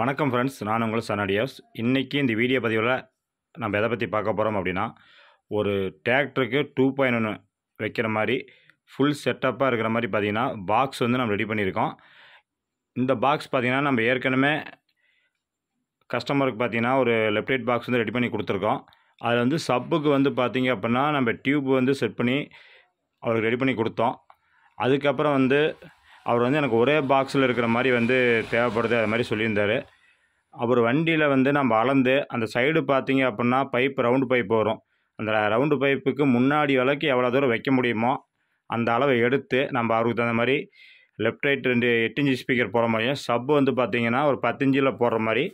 வணக்கம் ஃப்ரெண்ட்ஸ் நான் உங்கள் சனடியாஸ் இன்றைக்கி இந்த வீடியோ பதிவில் நம்ம எதை பற்றி பார்க்க போகிறோம் அப்படின்னா ஒரு டிராக்டருக்கு டூ பாயிண்ட் ஒன்று வைக்கிற மாதிரி ஃபுல் செட்டப்பாக இருக்கிற மாதிரி பார்த்திங்கன்னா பாக்ஸ் வந்து நம்ம ரெடி பண்ணியிருக்கோம் இந்த பாக்ஸ் பார்த்திங்கன்னா நம்ம ஏற்கனவே கஸ்டமருக்கு பார்த்திங்கன்னா ஒரு லெப்டேட் பாக்ஸ் வந்து ரெடி பண்ணி கொடுத்துருக்கோம் அதில் வந்து சப்புக்கு வந்து பார்த்திங்க அப்படின்னா நம்ம டியூப் வந்து செட் பண்ணி அவருக்கு ரெடி பண்ணி கொடுத்தோம் அதுக்கப்புறம் வந்து அவர் வந்து எனக்கு ஒரே பாக்ஸில் இருக்கிற மாதிரி வந்து தேவைப்படுது அது மாதிரி சொல்லியிருந்தார் அவர் வண்டியில் வந்து நம்ம அளந்து அந்த சைடு பார்த்தீங்க அப்படின்னா பைப் ரவுண்டு பைப் வரும் அந்த ரவுண்டு பைப்புக்கு முன்னாடி விலைக்கு எவ்வளோ தூரம் வைக்க முடியுமோ அந்த அளவை எடுத்து நம்ம அவருக்கு தகுந்த மாதிரி லெஃப்ட் ரைட் ரெண்டு எட்டு இன்ச்சு ஸ்பீக்கர் போகிற மாதிரியும் சப் வந்து பார்த்திங்கன்னா ஒரு பத்து போடுற மாதிரி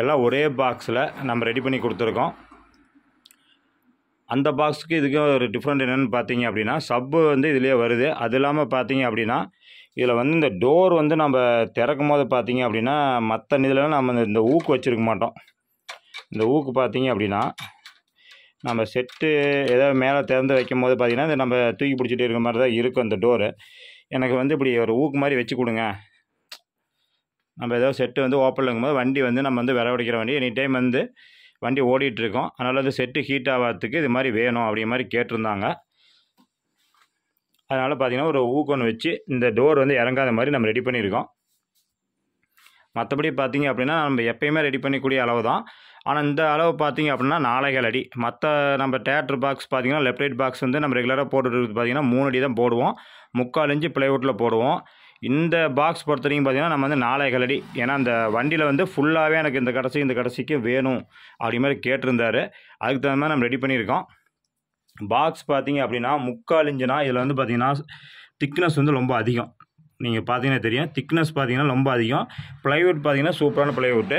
எல்லாம் ஒரே பாக்ஸில் நம்ம ரெடி பண்ணி கொடுத்துருக்கோம் அந்த பாக்ஸுக்கு இதுக்கு ஒரு டிஃப்ரெண்ட் என்னென்னு பார்த்தீங்க அப்படின்னா சப்பு வந்து இதுலேயே வருது அது இல்லாமல் பார்த்தீங்க அப்படின்னா இதில் வந்து இந்த டோர் வந்து நம்ம திறக்கும் போது பார்த்திங்க அப்படின்னா மற்ற இதில் நம்ம இந்த ஊக்கு வச்சுருக்க மாட்டோம் இந்த ஊக்கு பார்த்திங்க அப்படின்னா நம்ம செட்டு ஏதோ மேலே திறந்து வைக்கும் போது பார்த்திங்கன்னா இந்த நம்ம தூக்கி பிடிச்சிட்டு இருக்கிற மாதிரி தான் இருக்கும் அந்த டோரு எனக்கு வந்து இப்படி ஒரு ஊக்கு மாதிரி வச்சு கொடுங்க நம்ம ஏதோ செட்டு வந்து ஓப்பனில் போது வண்டி வந்து நம்ம வந்து விளவடிக்கிற வண்டி எனி டைம் வந்து வண்டி ஓடிட்டுருக்கோம் அதனால் வந்து செட்டு ஹீட் ஆகிறதுக்கு இது மாதிரி வேணும் அப்படி மாதிரி கேட்டிருந்தாங்க அதனால் பார்த்தீங்கன்னா ஒரு ஊக்கன் வச்சு இந்த டோர் வந்து இறங்காத மாதிரி நம்ம ரெடி பண்ணியிருக்கோம் மற்றபடி பார்த்திங்க அப்படின்னா நம்ம எப்பயுமே ரெடி பண்ணிக்கூடிய அளவு தான் ஆனால் இந்த அளவு பார்த்திங்க அப்படின்னா நாளைகள் அடி மற்ற நம்ம டேட்டர் பாக்ஸ் பார்த்திங்கன்னா லெஃப்ட் ரைட் பாக்ஸ் வந்து நம்ம ரெகுலராக போட்டுட்டு பார்த்திங்கன்னா மூணு அடி தான் போடுவோம் முக்கால் இஞ்சி பிளைவுட்டில் போடுவோம் இந்த பாக்ஸ் பொறுத்த வரைக்கும் பார்த்திங்கன்னா நம்ம வந்து நாளைகள் அடி ஏன்னா அந்த வண்டியில் வந்து ஃபுல்லாகவே எனக்கு இந்த கடைசி இந்த கடைசிக்கு வேணும் அப்படி மாதிரி கேட்டிருந்தாரு அதுக்கு தகுந்த மாதிரி நம்ம ரெடி பண்ணியிருக்கோம் பாக்ஸ் பார்த்தீங்க அப்படின்னா முக்கால் இன்ச்சுனா இதில் வந்து பார்த்தீங்கன்னா திக்னஸ் வந்து ரொம்ப அதிகம் நீங்கள் பார்த்தீங்கன்னா தெரியும் திக்னஸ் பார்த்தீங்கன்னா ரொம்ப அதிகம் ப்ளைவுட் பார்த்தீங்கன்னா சூப்பரான ப்ளைவுட்டு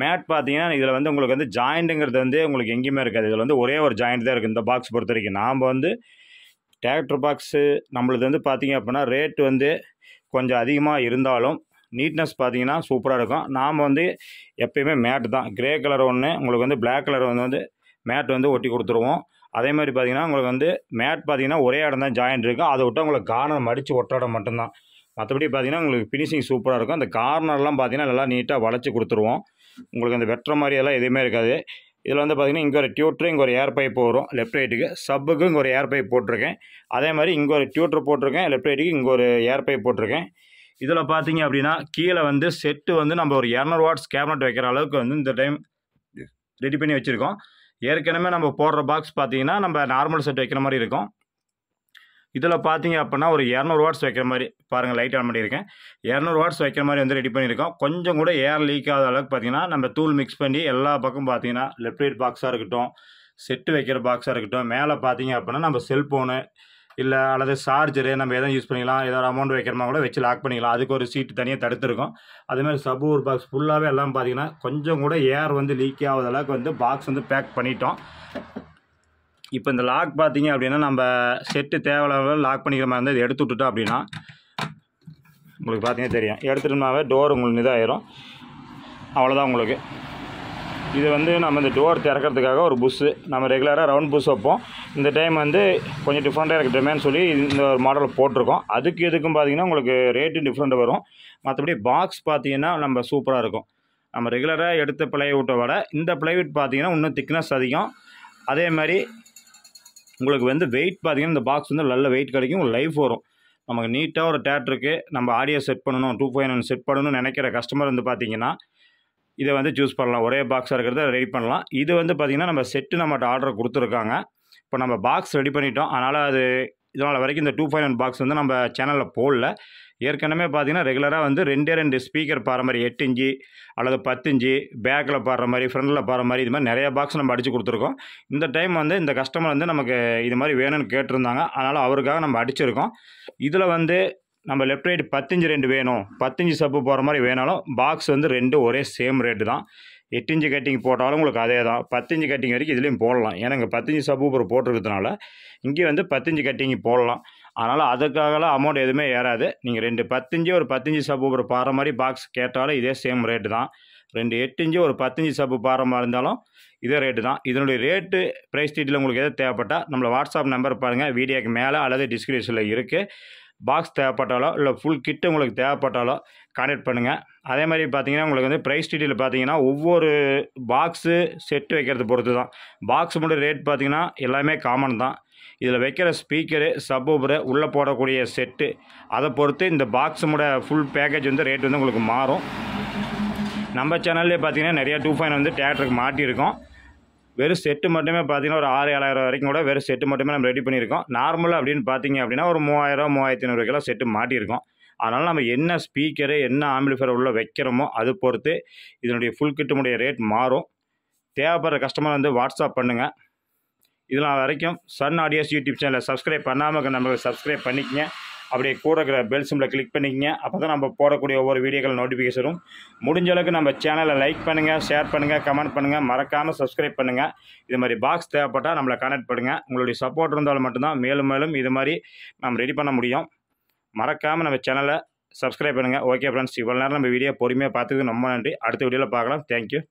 மேட் பார்த்தீங்கன்னா இதில் வந்து உங்களுக்கு வந்து ஜாயிண்ட்டுங்கிறது வந்து உங்களுக்கு எங்கேயுமே இருக்காது இதில் வந்து ஒரே ஒரு ஜாயிண்ட் தான் இருக்குது இந்த பாக்ஸ் பொறுத்த வரைக்கும் நாம் வந்து டேக்டர் பாக்ஸு நம்மளது வந்து பார்த்தீங்க அப்படின்னா ரேட் வந்து கொஞ்சம் அதிகமாக இருந்தாலும் நீட்னஸ் பார்த்தீங்கன்னா சூப்பராக இருக்கும் நாம் வந்து எப்பயுமே மேட் தான் க்ரே கலர் ஒன்று உங்களுக்கு வந்து பிளாக் கலர் வந்து வந்து மேட் வந்து ஒட்டி கொடுத்துருவோம் அதே மாதிரி பார்த்திங்கன்னா உங்களுக்கு வந்து மேட் பார்த்திங்கன்னா ஒரே இடம் தான் ஜாயின் இருக்கும் அதை விட்டு உங்களுக்கு கார்னர் மடித்து ஒட்டாடம் மட்டும்தான் மற்றபடி பார்த்திங்கன்னா உங்களுக்கு ஃபினிஷிங் சூப்பராக இருக்கும் அந்த கார்னர்லாம் பார்த்திங்கன்னா நல்லா நீட்டாக வளைச்சி கொடுத்துருவோம் உங்களுக்கு அந்த வெட்டுற மாதிரியெல்லாம் எதுவுமே இருக்காது இதில் வந்து பார்த்திங்கன்னா இங்கே ஒரு டியூட்ரு இங்கே ஒரு ஏர் பைப் வரும் லெஃப்ட் ரைட்டுக்கு சப்புக்கு இங்கே ஒரு ஏர் பைப் போட்டிருக்கேன் அதே மாதிரி இங்கே ஒரு டியூட்ரு போட்டிருக்கேன் லெஃப்ட் ரைட்டுக்கு இங்கே ஒரு ஏர் பைப் போட்டிருக்கேன் இதில் பார்த்தீங்க அப்படின்னா கீழே வந்து செட்டு வந்து நம்ம ஒரு இரநூறு வாட்ஸ் கேபினட் வைக்கிற அளவுக்கு வந்து இந்த டைம் ரெடி பண்ணி வச்சுருக்கோம் ஏற்கனவே நம்ம போடுற பாக்ஸ் பார்த்தீங்கன்னா நம்ம நார்மல் செட் வைக்கிற மாதிரி இருக்கும் இதில் பார்த்தீங்க அப்படின்னா ஒரு இரநூறு வாட்ஸ் வைக்கிற மாதிரி பாருங்கள் லைட் ஆன் பண்ணியிருக்கேன் இரநூறு வாட்ஸ் வைக்கிற மாதிரி வந்து ரெடி பண்ணியிருக்கோம் கொஞ்சம் கூட ஏர் லீக் ஆகாத அளவுக்கு பார்த்தீங்கன்னா நம்ம தூள் மிக்ஸ் பண்ணி எல்லா பக்கம் பார்த்தீங்கன்னா லெஃப்ட் ரைட் பாக்ஸாக இருக்கட்டும் செட்டு வைக்கிற பாக்ஸாக இருக்கட்டும் மேலே பார்த்தீங்க அப்படின்னா நம்ம செல்ஃபோனு இல்லை அல்லது சார்ஜரு நம்ம எதுவும் யூஸ் பண்ணிக்கலாம் ஏதாவது அமௌண்ட் வைக்கிறோமா கூட வச்சு லாக் பண்ணிக்கலாம் அதுக்கு ஒரு சீட்டு தனியாக தடுத்துருக்கோம் அதுமாதிரி சபூர் பாக்ஸ் ஃபுல்லாகவே எல்லாம் பார்த்தீங்கன்னா கொஞ்சம் கூட ஏர் வந்து லீக் ஆகாத அளவுக்கு வந்து பாக்ஸ் வந்து பேக் பண்ணிட்டோம் இப்போ இந்த லாக் பார்த்தீங்க அப்படின்னா நம்ம செட்டு தேவையான லாக் பண்ணிக்கிற மாதிரி இருந்தால் எடுத்து விட்டுட்டோம் அப்படின்னா உங்களுக்கு பார்த்தீங்கன்னா தெரியும் எடுத்துட்டோம்னாவே டோர் உங்களுக்கு இதாகிடும் அவ்வளோதான் உங்களுக்கு இது வந்து நம்ம இந்த டோர் திறக்கிறதுக்காக ஒரு புஷ்ஷு நம்ம ரெகுலராக ரவுண்ட் புஷ் வைப்போம் இந்த டைம் வந்து கொஞ்சம் டிஃப்ரெண்ட்டாக இருக்கட்டுமேனு சொல்லி இந்த ஒரு மாடலில் போட்டிருக்கோம் அதுக்கு எதுக்கும் பார்த்திங்கன்னா உங்களுக்கு ரேட்டு டிஃப்ரெண்ட்டு வரும் மற்றபடி பாக்ஸ் பார்த்திங்கன்னா நம்ம சூப்பராக இருக்கும் நம்ம ரெகுலராக எடுத்த பிளைவுட்டை விட இந்த பிளைவுட் பார்த்திங்கன்னா இன்னும் திக்னஸ் அதிகம் அதே மாதிரி உங்களுக்கு வந்து வெயிட் பார்த்திங்கன்னா இந்த பாக்ஸ் வந்து நல்ல வெயிட் கிடைக்கும் லைஃப் வரும் நமக்கு நீட்டாக ஒரு டேட்ருக்கு நம்ம ஆடியோ செட் பண்ணணும் டூ ஃபைவ் செட் பண்ணணும்னு நினைக்கிற கஸ்டமர் வந்து பார்த்திங்கன்னா இதை வந்து சூஸ் பண்ணலாம் ஒரே பாக்ஸாக இருக்கிறத ரெடி பண்ணலாம் இது வந்து பார்த்திங்கன்னா நம்ம செட்டு நம்மகிட்ட ஆர்டர் கொடுத்துருக்காங்க இப்போ நம்ம பாக்ஸ் ரெடி பண்ணிட்டோம் அதனால் அது இதனால் வரைக்கும் இந்த டூ ஃபைவ் ஒன் பாக்ஸ் வந்து நம்ம சேனலில் போடல ஏற்கனவே பார்த்திங்கன்னா ரெகுலராக வந்து ரெண்டே ரெண்டு ஸ்பீக்கர் பாடுற மாதிரி எட்டு இஞ்சி அல்லது பத்து இஞ்சி பேக்கில் பாடுற மாதிரி ஃப்ரண்டில் பாடுற மாதிரி இது மாதிரி நிறைய பாக்ஸ் நம்ம அடித்து கொடுத்துருக்கோம் இந்த டைம் வந்து இந்த கஸ்டமர் வந்து நமக்கு இது மாதிரி வேணும்னு கேட்டிருந்தாங்க அதனால் அவருக்காக நம்ம அடிச்சிருக்கோம் இதில் வந்து நம்ம லெஃப்ட் ரைட் பத்தஞ்சு ரெண்டு வேணும் பத்தஞ்சு சப்பு போகிற மாதிரி வேணாலும் பாக்ஸ் வந்து ரெண்டு ஒரே சேம் ரேட்டு தான் எட்டு இன்ச்சு கட்டிங் போட்டாலும் உங்களுக்கு அதே தான் பத்தஞ்சு கட்டிங் வரைக்கும் இதுலேயும் போடலாம் ஏன்னா இங்கே பத்தஞ்சு சப்பு சப்பூப்பர் போட்டிருக்கிறதுனால இங்கே வந்து பத்தஞ்சு கட்டிங் போடலாம் அதனால் அதுக்காகலாம் அமௌண்ட் எதுவுமே ஏறாது நீங்கள் ரெண்டு பத்தஞ்சு ஒரு பத்தஞ்சு சப்பு சப்பூப்பர் பாடுற மாதிரி பாக்ஸ் கேட்டாலும் இதே சேம் ரேட்டு தான் ரெண்டு எட்டு இஞ்சு ஒரு பத்தஞ்சு சப்பு பாடுற மாதிரி இருந்தாலும் இதே ரேட்டு தான் இதனுடைய ரேட்டு ப்ரைஸ் டீட்டில் உங்களுக்கு எதாவது தேவைப்பட்டால் நம்மளை வாட்ஸ்அப் நம்பர் பாருங்கள் வீடியோக்கு மேலே அல்லது டிஸ்கிரிப்ஷனில் இருக்குது பாக்ஸ் தேவைப்பட்டாலோ இல்லை ஃபுல் கிட் உங்களுக்கு தேவைப்பட்டாலோ கான்டெக்ட் பண்ணுங்கள் அதே மாதிரி பார்த்தீங்கன்னா உங்களுக்கு வந்து ப்ரைஸ் டீட்டெயில் பார்த்தீங்கன்னா ஒவ்வொரு பாக்ஸு செட்டு வைக்கிறது பொறுத்து தான் பாக்ஸ் மட்டும் ரேட் பார்த்தீங்கன்னா எல்லாமே காமன் தான் இதில் வைக்கிற ஸ்பீக்கரு சப்வூபரு உள்ளே போடக்கூடிய செட்டு அதை பொறுத்து இந்த பாக்ஸுமோட ஃபுல் பேக்கேஜ் வந்து ரேட் வந்து உங்களுக்கு மாறும் நம்ம சேனல்லே பார்த்தீங்கன்னா நிறையா டூ ஃபைன் வந்து தேட்டருக்கு மாட்டியிருக்கோம் வெறும் செட்டு மட்டுமே பார்த்தீங்கன்னா ஒரு ஆறு ஏழாயிரம் வரைக்கும் கூட வெறும் செட்டு மட்டுமே நம்ம ரெடி பண்ணியிருக்கோம் நார்மலாக அப்படின்னு பார்த்தீங்க அப்படின்னா ஒரு மூவாயிரம் மூவாயிரத்தி ஐநூறுக்கெல்லாம் செட்டு மாட்டியிருக்கோம் அதனால் நம்ம என்ன ஸ்பீக்கரு என்ன ஆம்பிளிஃபர் உள்ளே வைக்கிறோமோ அது பொறுத்து இதனுடைய ஃபுல் கிட்டமுடைய ரேட் மாறும் தேவைப்படுற கஸ்டமர் வந்து வாட்ஸ்அப் பண்ணுங்கள் இதெல்லாம் வரைக்கும் சன் ஆடியோஸ் யூடியூப் சேனலை சப்ஸ்கிரைப் பண்ணாமல் நம்ம சப்ஸ்கிரைப் பண்ணிக்கங்க அப்படியே கூட இருக்கிற பெல் சிம்பில் கிளிக் பண்ணிக்கங்க அப்போ தான் நம்ம போடக்கூடிய ஒவ்வொரு வீடியோக்கள் நோட்டிஃபிகேஷனும் முடிஞ்ச அளவுக்கு நம்ம சேனலை லைக் பண்ணுங்கள் ஷேர் பண்ணுங்கள் கமெண்ட் பண்ணுங்கள் மறக்காமல் சப்ஸ்கிரைப் பண்ணுங்கள் இது மாதிரி பாக்ஸ் தேவைப்பட்டால் நம்மளை கனெக்ட் பண்ணுங்கள் உங்களுடைய சப்போர்ட் இருந்தாலும் மட்டும்தான் மேலும் மேலும் இது மாதிரி நம்ம ரெடி பண்ண முடியும் மறக்காமல் நம்ம சேனலை சப்ஸ்கிரைப் பண்ணுங்கள் ஓகே ஃப்ரெண்ட்ஸ் இவ்வளோ நேரம் நம்ம வீடியோ பொறுமையாக பார்த்துக்கு ரொம்ப நன்றி அடுத்த வீடியோவில் பார்க்கலாம் தேங்க்யூ